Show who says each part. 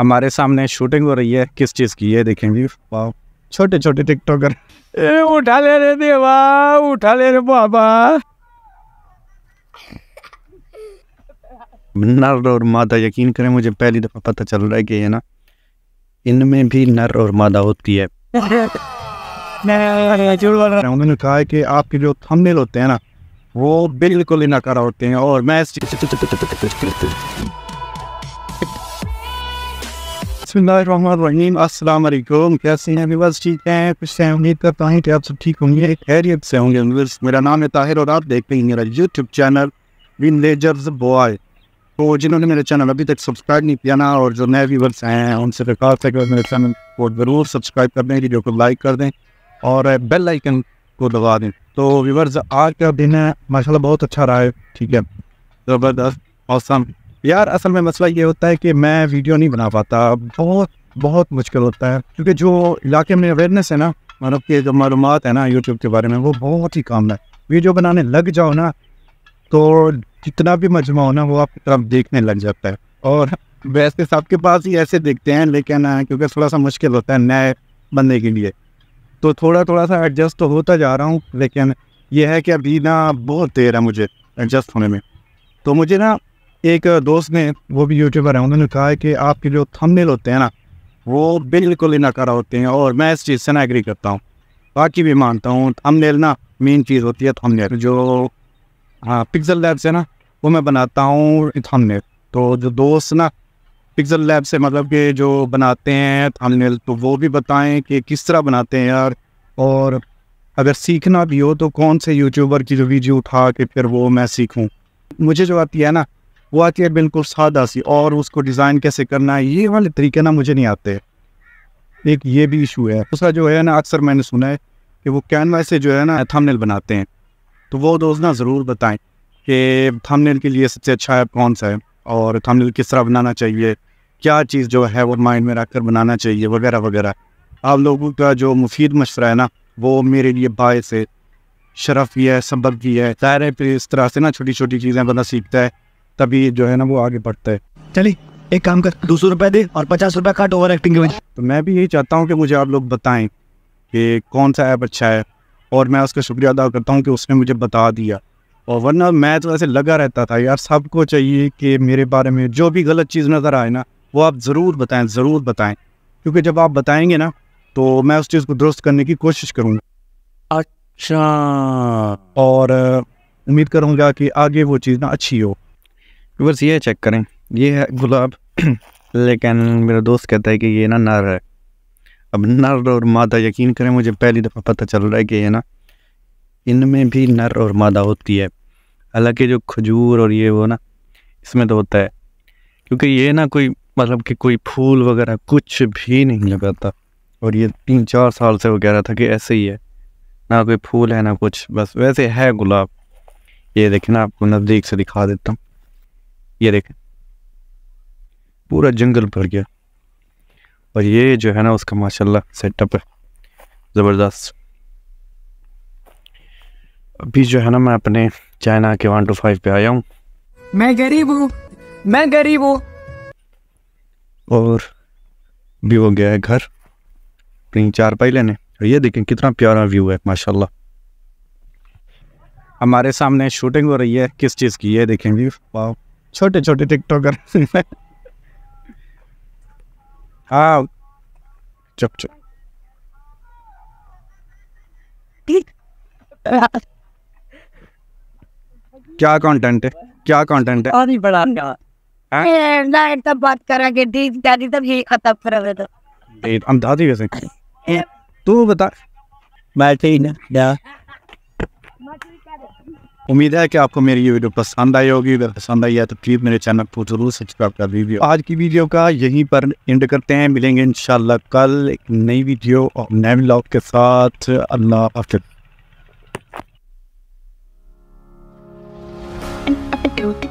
Speaker 1: हमारे सामने शूटिंग हो रही है किस चीज़ की ये देखेंगे वाह छोटे छोटे टिकटॉकर ए उठा ले रे देवा उठा ले रे बाबा नर और मादा यकीन करें मुझे पहली दफ़ा पता चल रहा है कि ये ना इनमें भी नर और मादा होती है उन्होंने कहा है कि आपके जो थंबनेल होते हैं ना वो बिल्कुल ही नकारा होते हैं और मैं बसमीम अल्लाम कैसे हैं व्यूवर्स ठीक हैं कुछ हैं उम्मीद करता हूँ कि आप सब ठीक होंगे खैरियत से होंगे व्यूवर्स मेरा नाम है ताहिर और आप देखते हैं मेरा यूट्यूब चैनल विलेजर्स बॉय तो जिन्होंने मेरे चैनल अभी तक सब्सक्राइब नहीं किया ना और जो नए व्यूवर्स हैं उनसे रिकॉर्ड है मेरे चैनल को ज़रूर सब्सक्राइब कर दें वीडियो को लाइक कर दें और बेल आइकन को दबा दें तो व्यूवर्स आज का दिन है माशा बहुत अच्छा रहा है ठीक है ज़बरदस्त मौसम यार असल में मसला ये होता है कि मैं वीडियो नहीं बना पाता बहुत बहुत मुश्किल होता है क्योंकि जो इलाके में अवेयरनेस है ना मतलब के जो मालूम है ना यूट्यूब के बारे में वो बहुत ही काम है वीडियो बनाने लग जाओ ना तो जितना भी मजमा हो ना वो आपकी तरफ देखने लग जाता है और वैसे सबके तो पास ही ऐसे देखते हैं लेकिन क्योंकि थोड़ा सा मुश्किल होता है नए बंदे के लिए तो थोड़ा थोड़ा सा एडजस्ट तो होता जा रहा हूँ लेकिन यह है कि अभी ना बहुत देर है मुझे एडजस्ट होने में तो मुझे ना एक दोस्त ने वो भी यूट्यूबर है उन्होंने कहा है कि आपके जो थंबनेल होते हैं ना वो बिल्कुल ही नकारा होते हैं और मैं इस चीज़ से ना एग्री करता हूँ बाकी भी मानता हूँ थंबनेल ना मेन चीज़ होती है थंबनेल जो हाँ पिक्सल लैब से ना वो मैं बनाता हूँ थंबनेल तो जो दोस्त ना पिक्सल लैब से मतलब कि जो बनाते हैं थंबनेल तो वो भी बताएं कि किस तरह बनाते हैं यार और अगर सीखना भी हो तो कौन से यूट्यूबर की जो वीडियो उठा के फिर वो मैं सीखूँ मुझे जो आती है ना वो आती है बिल्कुल सादा सी और उसको डिज़ाइन कैसे करना है ये वाले तरीके ना मुझे नहीं आते एक ये भी इशू है दूसरा जो है ना अक्सर मैंने सुना है कि वो कैनवास से जो है ना थंबनेल बनाते हैं तो वो दोस्त ना ज़रूर बताएं कि थंबनेल के लिए सबसे अच्छा ऐप कौन सा है और थंबनेल किस तरह बनाना चाहिए क्या चीज़ जो है वो माइंड में रख कर बनाना चाहिए वगैरह वगैरह आप लोगों का जो मुफीद मशवरा है ना वो मेरे लिए बायस है शरफ भी है सबक भी है ज़ाहिर है फिर इस तरह से ना छोटी छोटी चीज़ें बंदा सीखता है तभी जो है ना वो आगे बढ़ता है चलिए एक काम कर दो सौ दे और पचास रुपये काट ओवर एक्टिंग के वजह तो मैं भी यही चाहता हूँ कि मुझे आप लोग बताएं कि कौन सा ऐप अच्छा है और मैं उसका शुक्रिया अदा करता हूँ कि उसने मुझे बता दिया और वरना मैं तो ऐसे लगा रहता था यार सबको चाहिए कि मेरे बारे में जो भी गलत चीज़ नज़र आए ना वो आप ज़रूर बताएं ज़रूर बताएं क्योंकि जब आप बताएंगे ना तो मैं उस चीज़ को दुरुस्त करने की कोशिश करूँगा अच्छा और उम्मीद करूँगा कि आगे वो चीज़ ना अच्छी हो बस ये चेक करें ये है गुलाब लेकिन मेरा दोस्त कहता है कि ये ना नर है अब नर और मादा यकीन करें मुझे पहली दफ़ा पता चल रहा है कि ये ना इनमें भी नर और मादा होती है हालांकि जो खजूर और ये वो ना इसमें तो होता है क्योंकि ये ना कोई मतलब कि कोई फूल वगैरह कुछ भी नहीं लगाता और ये तीन चार साल से वो कह रहा था कि ऐसे ही है ना कोई फूल है ना कुछ बस वैसे है गुलाब ये देखना आपको नज़दीक से दिखा देता हूँ ये देखें पूरा जंगल भर गया और ये जो है ना उसका माशाल्लाह सेटअप है ज़बरदस्त अभी जो है ना मैं अपने चाइना के वन टू फाइव पे आया हूँ मैं गरीब हूँ मैं गरीब हूँ और भी हो गया है घर चार पाई लेने और ये देखें कितना प्यारा व्यू है माशाल्लाह हमारे सामने शूटिंग हो रही है किस चीज़ की ये देखें व्यू वाह छोटे छोटे टिकटॉकर हाँ चुप चुप क्या कंटेंट है क्या कंटेंट है और ही बड़ा ना हाँ? तब बात करेंगे दीद दादी तब यही खत्म करेंगे तो दीद हम दादी वैसे तू बता मैं ठीक ना उम्मीद है कि आपको मेरी ये वीडियो पसंद आई होगी अगर पसंद आई है तो प्लीज़ मेरे चैनल को जरूर सब्सक्राइब कर दीजिए आज की वीडियो का यहीं पर एंड करते हैं मिलेंगे इन कल एक नई वीडियो और नए ब्लॉग के साथ अल्लाह हाफिज